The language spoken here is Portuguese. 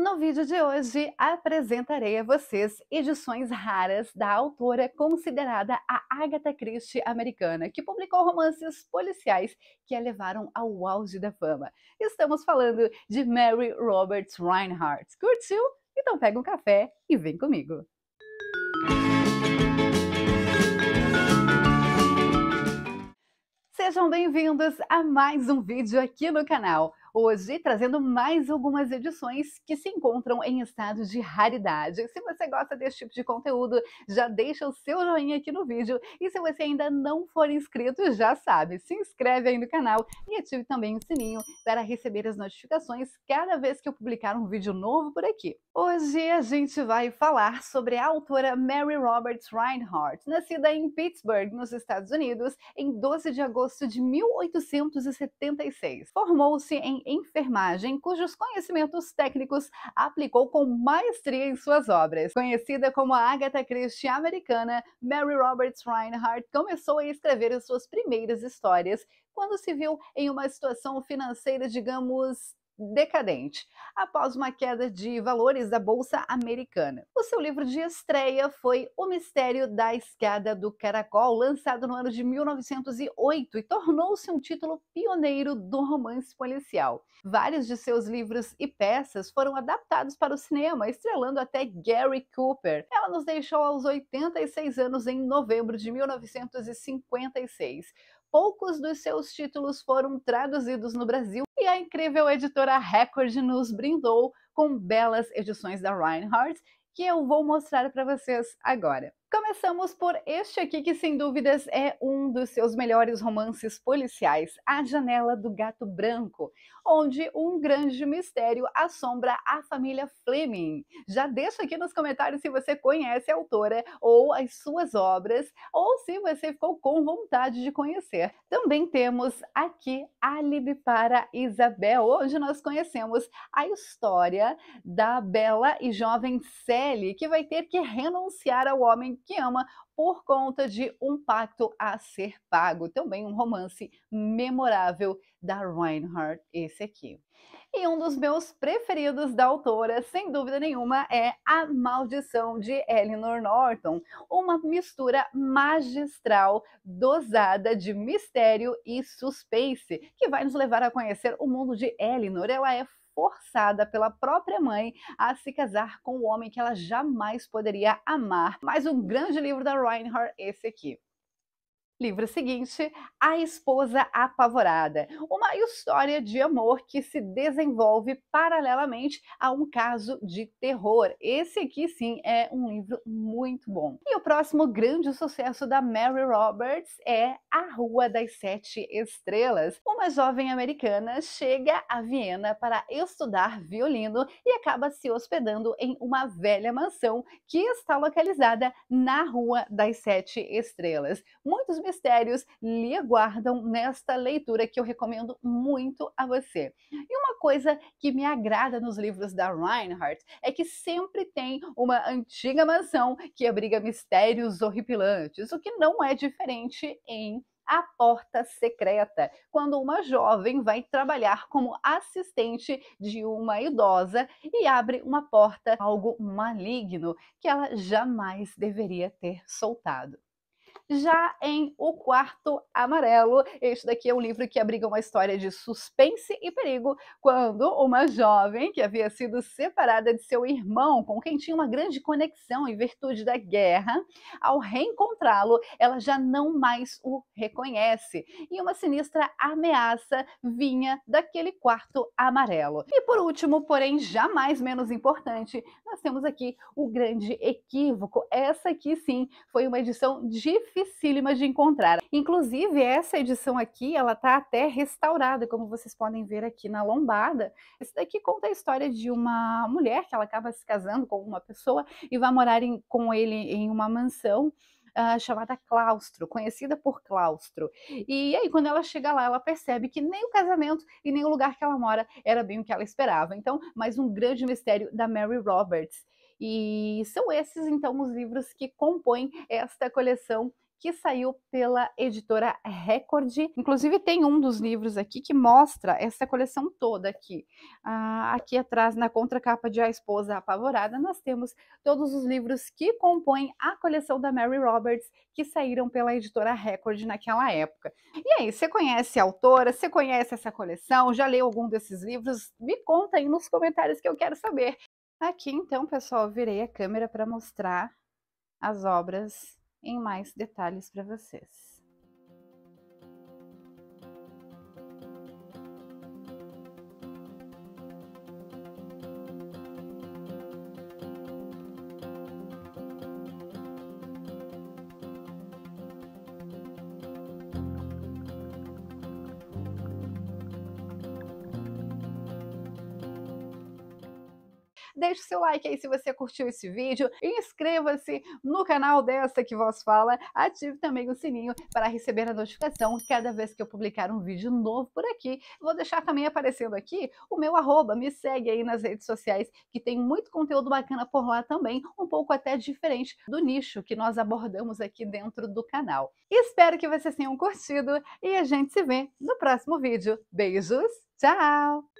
No vídeo de hoje, apresentarei a vocês edições raras da autora considerada a Agatha Christie americana, que publicou romances policiais que a levaram ao auge da fama. Estamos falando de Mary Roberts Reinhardt. Curtiu? Então pega um café e vem comigo. Sejam bem-vindos a mais um vídeo aqui no canal hoje trazendo mais algumas edições que se encontram em estado de raridade. Se você gosta desse tipo de conteúdo, já deixa o seu joinha aqui no vídeo e se você ainda não for inscrito, já sabe, se inscreve aí no canal e ative também o sininho para receber as notificações cada vez que eu publicar um vídeo novo por aqui. Hoje a gente vai falar sobre a autora Mary Roberts Reinhardt, nascida em Pittsburgh, nos Estados Unidos, em 12 de agosto de 1876. Formou-se em enfermagem, cujos conhecimentos técnicos aplicou com maestria em suas obras. Conhecida como a Agatha Christie americana, Mary Roberts Reinhardt começou a escrever suas primeiras histórias quando se viu em uma situação financeira, digamos, decadente, após uma queda de valores da Bolsa Americana. O seu livro de estreia foi O Mistério da Escada do Caracol, lançado no ano de 1908 e tornou-se um título pioneiro do romance policial. Vários de seus livros e peças foram adaptados para o cinema, estrelando até Gary Cooper. Ela nos deixou aos 86 anos em novembro de 1956. Poucos dos seus títulos foram traduzidos no Brasil a incrível editora Record nos brindou com belas edições da Reinhardt, que eu vou mostrar para vocês agora. Começamos por este aqui, que sem dúvidas é um dos seus melhores romances policiais, A Janela do Gato Branco, onde um grande mistério assombra a família Fleming. Já deixa aqui nos comentários se você conhece a autora ou as suas obras, ou se você ficou com vontade de conhecer. Também temos aqui Alibi para Isabel, onde nós conhecemos a história da bela e jovem Sally, que vai ter que renunciar ao homem que ama por conta de Um Pacto a Ser Pago, também um romance memorável da Reinhardt, esse aqui. E um dos meus preferidos da autora, sem dúvida nenhuma, é A Maldição de Eleanor Norton, uma mistura magistral, dosada de mistério e suspense, que vai nos levar a conhecer o mundo de Eleanor. Ela é forçada pela própria mãe a se casar com o homem que ela jamais poderia amar. Mais um grande livro da Reinhardt, esse aqui. Livro seguinte, A Esposa Apavorada, uma história de amor que se desenvolve paralelamente a um caso de terror. Esse aqui sim é um livro muito bom. E o próximo grande sucesso da Mary Roberts é A Rua das Sete Estrelas. Uma jovem americana chega a Viena para estudar violino e acaba se hospedando em uma velha mansão que está localizada na Rua das Sete Estrelas. Muitos mistérios lhe aguardam nesta leitura que eu recomendo muito a você. E uma coisa que me agrada nos livros da Reinhardt é que sempre tem uma antiga mansão que abriga mistérios horripilantes, o que não é diferente em a Porta Secreta, quando uma jovem vai trabalhar como assistente de uma idosa e abre uma porta, algo maligno que ela jamais deveria ter soltado. Já em O Quarto Amarelo, este daqui é um livro que abriga uma história de suspense e perigo, quando uma jovem que havia sido separada de seu irmão, com quem tinha uma grande conexão em virtude da guerra, ao reencontrá-lo, ela já não mais o reconhece. E uma sinistra ameaça vinha daquele quarto amarelo. E por último, porém jamais menos importante, nós temos aqui o grande equívoco. Essa aqui sim foi uma edição difícil dificílimas de encontrar. Inclusive, essa edição aqui, ela tá até restaurada, como vocês podem ver aqui na lombada. Esse daqui conta a história de uma mulher que ela acaba se casando com uma pessoa e vai morar em, com ele em uma mansão. Uh, chamada Claustro, conhecida por Claustro. E aí, quando ela chega lá, ela percebe que nem o casamento e nem o lugar que ela mora era bem o que ela esperava. Então, mais um grande mistério da Mary Roberts. E são esses, então, os livros que compõem esta coleção que saiu pela editora Record. Inclusive, tem um dos livros aqui que mostra essa coleção toda aqui. Ah, aqui atrás, na contracapa de A Esposa Apavorada, nós temos todos os livros que compõem a coleção da Mary Roberts, que saíram pela editora Record naquela época. E aí, você conhece a autora? Você conhece essa coleção? Já leu algum desses livros? Me conta aí nos comentários que eu quero saber. Aqui, então, pessoal, virei a câmera para mostrar as obras em mais detalhes para vocês. Deixe seu like aí se você curtiu esse vídeo, inscreva-se no canal dessa que vos fala, ative também o sininho para receber a notificação cada vez que eu publicar um vídeo novo por aqui. Vou deixar também aparecendo aqui o meu arroba, me segue aí nas redes sociais que tem muito conteúdo bacana por lá também, um pouco até diferente do nicho que nós abordamos aqui dentro do canal. Espero que vocês tenham curtido e a gente se vê no próximo vídeo. Beijos, tchau!